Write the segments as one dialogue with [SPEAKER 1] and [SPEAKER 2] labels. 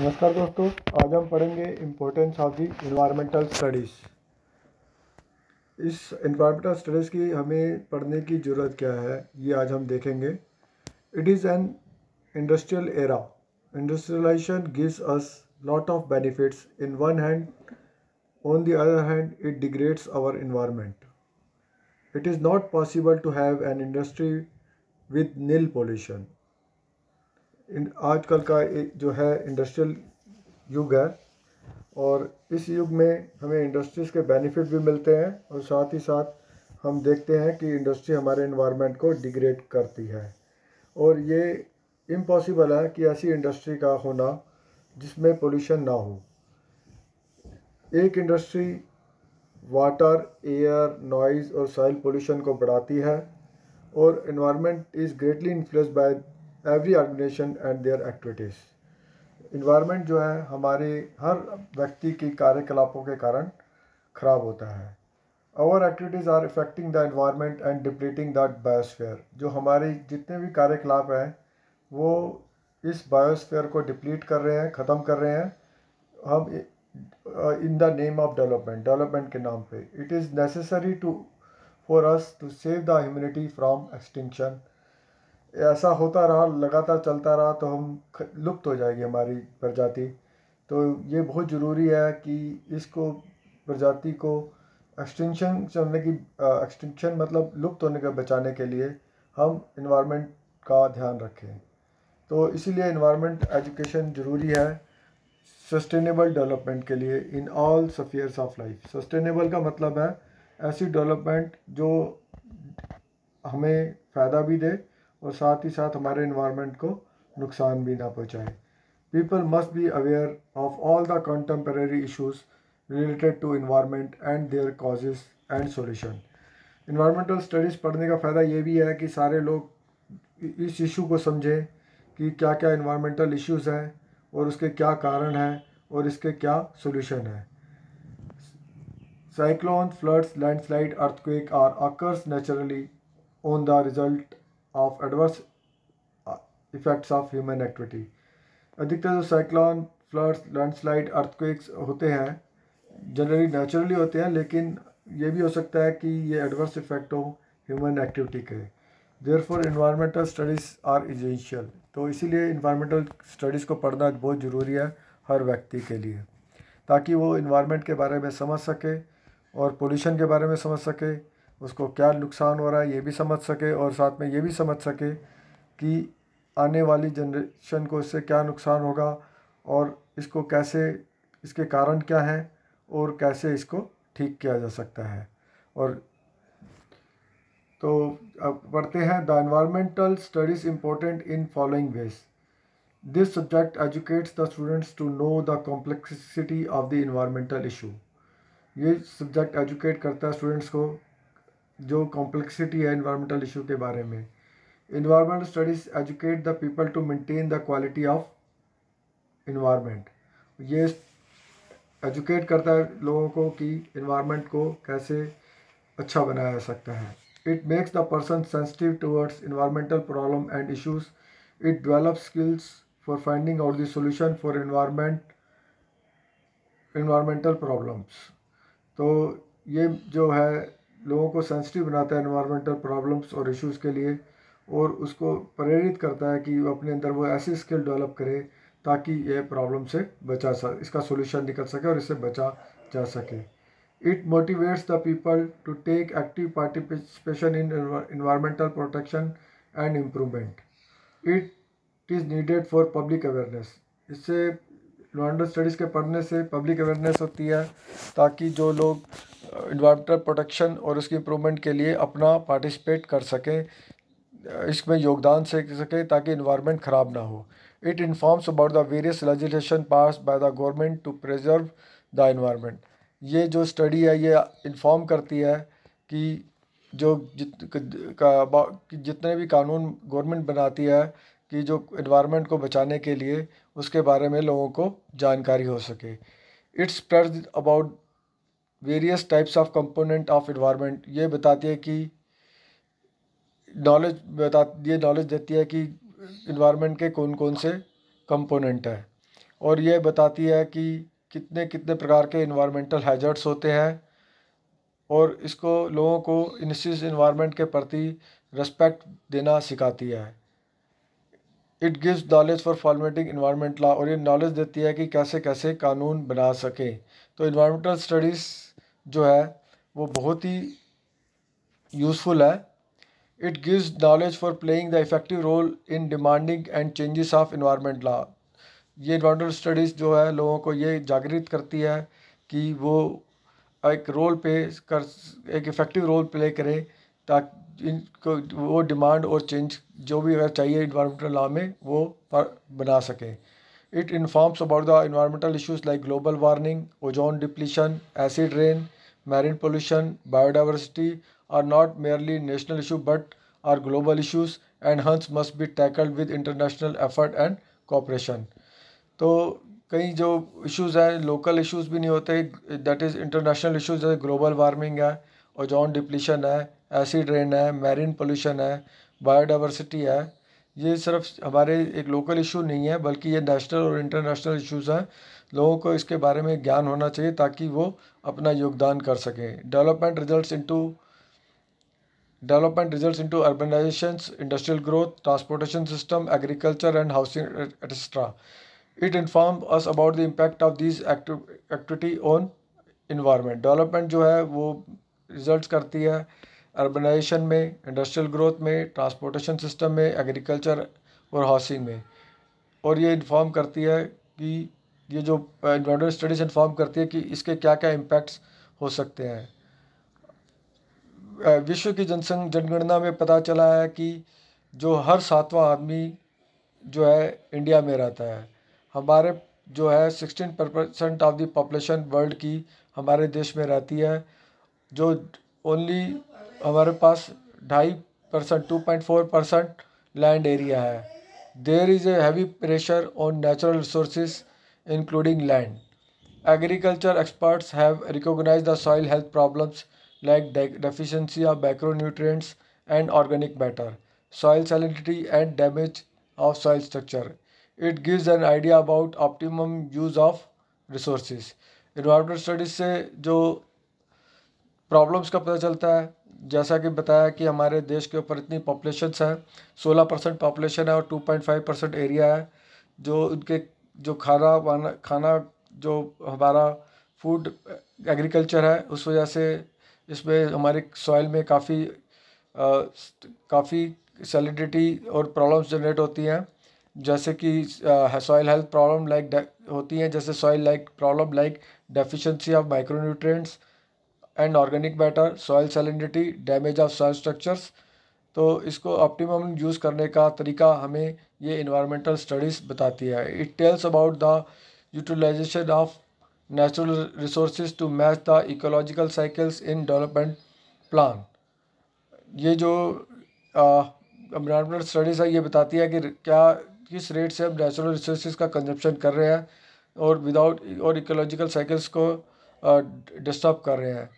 [SPEAKER 1] नमस्कार दोस्तों आज हम पढ़ेंगे importance of the environmental studies इस इन्वायरमेंटल स्टडीज़ की हमें पढ़ने की ज़रूरत क्या है ये आज हम देखेंगे it is an industrial era industrialisation gives us lot of benefits in one hand on the other hand it degrades our environment it is not possible to have an industry with nil pollution आजकल का जो है industrial युग है और इस युग में हमें इंडस्ट्रीज़ के बेनिफिट भी मिलते हैं और साथ ही साथ हम देखते हैं कि इंडस्ट्री हमारे इन्वायरमेंट को डिग्रेड करती है और ये इम्पॉसिबल है कि ऐसी इंडस्ट्री का होना जिसमें पोल्यूशन ना हो एक इंडस्ट्री वाटर एयर नॉइज़ और सॉइल पोल्यूशन को बढ़ाती है और environment is greatly influenced by every organisation and their activities environment जो है हमारे हर व्यक्ति के कार्यकलापों के कारण ख़राब होता है our activities are affecting the environment and depleting the biosphere जो हमारे जितने भी कार्यकलाप हैं वो इस बायोस्फेयर को डिप्लीट कर रहे हैं ख़त्म कर रहे हैं हम in the name of development development के नाम पे it is necessary to for us to save the humanity from extinction ऐसा होता रहा लगातार चलता रहा तो हम लुप्त हो जाएगी हमारी प्रजाति तो ये बहुत ज़रूरी है कि इसको प्रजाति को एक्सटेंशन चलने की एक्सटेंशन मतलब लुप्त होने का बचाने के लिए हम इन्वायरमेंट का ध्यान रखें तो इसीलिए इन्वायरमेंट एजुकेशन ज़रूरी है सस्टेनेबल डेवलपमेंट के लिए in all spheres of life sustainable का मतलब है ऐसी डेवलपमेंट जो हमें फ़ायदा भी दे और साथ ही साथ हमारे इन्वायरमेंट को नुकसान भी ना पहुँचाएँ people must be aware of all the contemporary issues related to environment and their causes and solution environmental studies पढ़ने का फ़ायदा ये भी है कि सारे लोग इस इशू को समझें कि क्या क्या इन्वायरमेंटल इश्यूज़ हैं और उसके क्या कारण हैं और इसके क्या सोल्यूशन हैं cyclone floods landslide earthquake are occurs naturally on the result of adverse effects of human activity अधिकतर जो साइक्लोन फ्लड्स लैंडस्लाइड अर्थक्वेक्स होते हैं जनरली नेचुरली होते हैं लेकिन ये भी हो सकता है कि ये एडवर्स इफेक्ट हो ह्यूमन एक्टिविटी के therefore environmental studies are essential तो इसीलिए इन्वायरमेंटल स्टडीज़ को पढ़ना बहुत ज़रूरी है हर व्यक्ति के लिए ताकि वो इन्वायरमेंट के बारे में समझ सके और पोल्यूशन के बारे में समझ सके उसको क्या नुकसान हो रहा है ये भी समझ सके और साथ में ये भी समझ सके कि आने वाली जनरेशन को इससे क्या नुकसान होगा और इसको कैसे इसके कारण क्या है और कैसे इसको ठीक किया जा सकता है और तो अब पढ़ते हैं the environmental studies important in following ways this subject educates the students to know the complexity of the environmental issue ये सब्जेक्ट एजुकेट करता है स्टूडेंट्स को जो कॉम्प्लेक्सिटी है इन्वायरमेंटल इशू के बारे में environmental studies educate the people to maintain the quality of environment ये एजुकेट करता है लोगों को कि इन्वायरमेंट को कैसे अच्छा बनाया जा सकता है it makes the person sensitive towards environmental problem and issues it develop skills for finding out the solution for environment environmental problems तो ये जो है लोगों को सेंसिटिव बनाता है इन्वायरमेंटल प्रॉब्लम्स और इश्यूज़ के लिए और उसको प्रेरित करता है कि वो अपने अंदर वो ऐसी स्किल डेवलप करे ताकि ये प्रॉब्लम से बचा सक इसका सोल्यूशन निकल सके और इससे बचा जा सके it motivates the people to take active participation in environmental protection and improvement it is needed for public awareness इससे लॉन्डर स्टडीज़ के पढ़ने से पब्लिक अवेयरनेस होती है ताकि जो लोग इन्वाटर प्रोटेक्शन और उसकी इम्प्रूवमेंट के लिए अपना पार्टिसिपेट कर सकें इसमें योगदान से सकें ताकि इन्वायरमेंट ख़राब ना हो it informs about the various legislation pass by the government to preserve the environment ये जो स्टडी है ये इन्फॉर्म करती है कि जो जित का, जितने भी कानून गवर्नमेंट बनाती है कि जो इन्वायरमेंट को बचाने के लिए उसके बारे में लोगों को जानकारी हो सके it's praise about various types of component of environment ये बताती है कि नॉलेज बता ये नॉलेज देती है कि इन्वायरमेंट के कौन कौन से कंपोनेंट हैं और ये बताती है कि कितने कितने प्रकार के इन्वायरमेंटल हैजर्ड्स होते हैं और इसको लोगों को इस इन्वायरमेंट के प्रति रिस्पेक्ट देना सिखाती है it gives knowledge for formatting environment law और ये नॉलेज देती है कि कैसे कैसे कानून बना सकें तो इन्वायरमेंटल स्टडीज़ जो है वो बहुत ही यूज़फुल है it gives knowledge for playing the effective role in demanding and changes of environment law ये इन्वायरमेंटल स्टडीज़ जो है लोगों को ये जागृत करती है कि वो एक रोल पे कर एक इफ़ेक्टिव रोल प्ले करें ताकि इनको वो डिमांड और चेंज जो भी अगर चाहिए इन्वायरमेंटल लॉ में वो बना सकें it informs about the environmental issues like global warming ozone depletion acid rain marine pollution biodiversity are not merely national issue but are global issues and hence must be tackled with international effort and cooperation तो कई जो issues हैं local issues भी नहीं होते that is international issues जैसे global warming है ozone depletion है एसिड रेन है मैरिन पोल्यूशन है बायोडाइवर्सिटी है ये सिर्फ हमारे एक लोकल इशू नहीं है बल्कि ये नेशनल और इंटरनेशनल इशूज़ हैं लोगों को इसके बारे में ज्ञान होना चाहिए ताकि वो अपना योगदान कर सकें development result into development result into urbanisation industrial growth transportation system agriculture and housing etcetera it inform us about the impact of this activity on environment development जो है वो रिजल्ट करती है अर्बनाइजेशन में इंडस्ट्रियल ग्रोथ में transportation system में agriculture और housing में और ये इन्फॉर्म करती है कि ये जो इन्वायरमेंटल स्टडीज इन्फॉर्म करती है कि इसके क्या क्या इम्पैक्ट्स हो सकते हैं विश्व की जनसंघ जनगणना में पता चला है कि जो हर सातवां आदमी जो है इंडिया में रहता है हमारे जो है sixteen percent of the population world की हमारे देश में रहती है जो ओनली हमारे पास ढाई percent two point four percent land area है there is a heavy pressure on natural resource including land agriculture experts have recognise the soil health problems like deficiency of micronutrients and organic matter soil salinity and damage of soil structure it gives an idea about optimum use of resource environmental studies से जो problems का पता चलता है जैसा कि बताया कि हमारे देश के ऊपर इतनी पॉपुलेशन हैं सोलह परसेंट पॉपुलेशन है और two point five percent area है जो उनके जो खाना वाना खाना जो हमारा फूड एग्रीकल्चर है उस वजह से इसमें हमारे सॉइल में काफ़ी काफ़ी सेलिडिटी और प्रॉब्लम्स जनरेट होती हैं जैसे कि सॉइल हेल्थ प्रॉब्लम लाइक होती हैं जैसे soil like problem like deficiency of micronutrients and organic matter soil salinity damage of soil structures तो इसको ऑप्टिमम यूज़ करने का तरीका हमें ये इन्वायरमेंटल स्टडीज़ बताती है it tells about the utilisation of natural resource to match the ecological cycles in development plan ये जो इन्वायरमेंटल स्टडीज़ है ये बताती है कि क्या किस रेट से हम नेचुरल रिसोर्स का कंजप्शन कर रहे हैं और विदाउट और इकोलॉजिकल साइकिल्स को डिस्टर्ब कर रहे हैं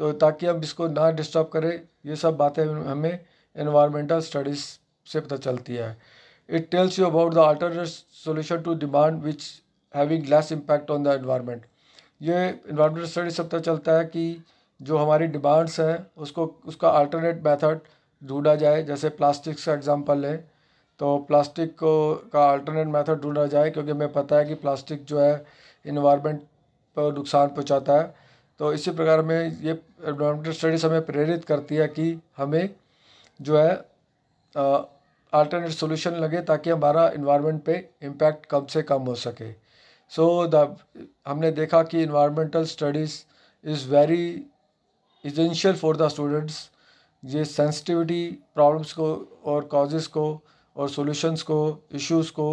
[SPEAKER 1] तो ताकि हम इसको ना डिस्टर्ब करें ये सब बातें हमें इन्वायरमेंटल स्टडीज़ से पता चलती है it tells you about the alternate solution to demand which having less impact on the environment ये इन्वायरमेंटल स्टडीज से पता चलता है कि जो हमारी डिमांड्स हैं उसको उसका अल्टरनेट मेथड ढूंढा जाए जैसे प्लास्टिक का एग्जाम्पल लें तो प्लास्टिक को का अल्टरनेट मेथड ढूंढा जाए क्योंकि हमें पता है कि प्लास्टिक जो है इन्वायरमेंट पर नुकसान पहुँचाता है तो इसी प्रकार में ये एनवायरमेंटल स्टडीज़ हमें प्रेरित करती है कि हमें जो है अल्टरनेट सोल्यूशन लगे ताकि हमारा इन्वायरमेंट पे इम्पैक्ट कम से कम हो सके सो so, द हमने देखा कि environmental studies is very essential for the students ये सेंसिटिविटी प्रॉब्लम्स को और कॉजेज़ को और सॉल्यूशंस को इश्यूज को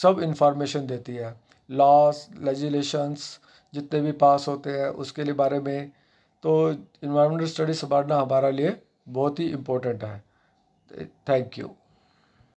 [SPEAKER 1] सब इंफॉर्मेशन देती है लॉस लेजिलेशंस जितने भी पास होते हैं उसके लिए बारे में तो इन्वायरमेंटल स्टडी संभालना हमारे लिए बहुत ही इम्पोर्टेंट है थैंक यू